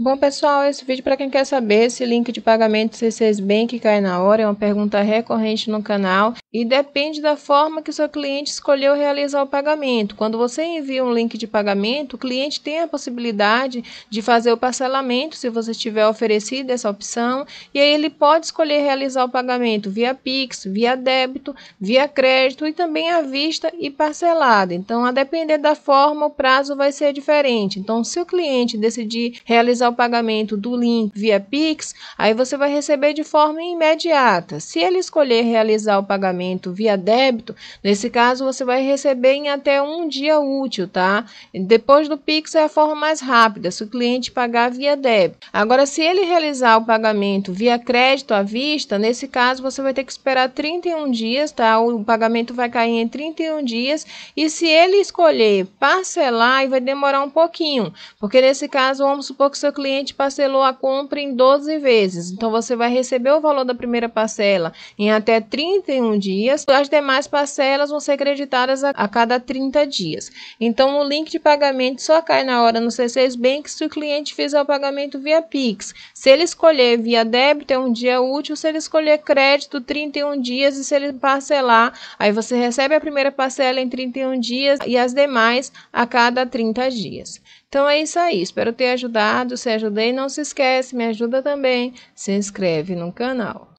Bom, pessoal, esse vídeo é para quem quer saber se link de pagamento C6 Bank cai na hora, é uma pergunta recorrente no canal. E depende da forma que o seu cliente escolheu realizar o pagamento. Quando você envia um link de pagamento, o cliente tem a possibilidade de fazer o parcelamento, se você tiver oferecido essa opção, e aí ele pode escolher realizar o pagamento via Pix, via débito, via crédito e também à vista e parcelado. Então, a depender da forma, o prazo vai ser diferente. Então, se o cliente decidir realizar o pagamento do link via Pix, aí você vai receber de forma imediata. Se ele escolher realizar o pagamento pagamento via débito, nesse caso você vai receber em até um dia útil, tá? Depois do Pix é a forma mais rápida, se o cliente pagar via débito. Agora, se ele realizar o pagamento via crédito à vista, nesse caso você vai ter que esperar 31 dias, tá? O pagamento vai cair em 31 dias e se ele escolher parcelar, vai demorar um pouquinho, porque nesse caso, vamos supor que seu cliente parcelou a compra em 12 vezes, então você vai receber o valor da primeira parcela em até 31 dias dias. As demais parcelas vão ser creditadas a, a cada 30 dias. Então, o link de pagamento só cai na hora no C6 Bank se o cliente fizer o pagamento via Pix. Se ele escolher via débito, é um dia útil. Se ele escolher crédito, 31 dias. E se ele parcelar, aí você recebe a primeira parcela em 31 dias e as demais a cada 30 dias. Então é isso aí, espero ter ajudado. Se ajudei, não se esquece, me ajuda também. Se inscreve no canal.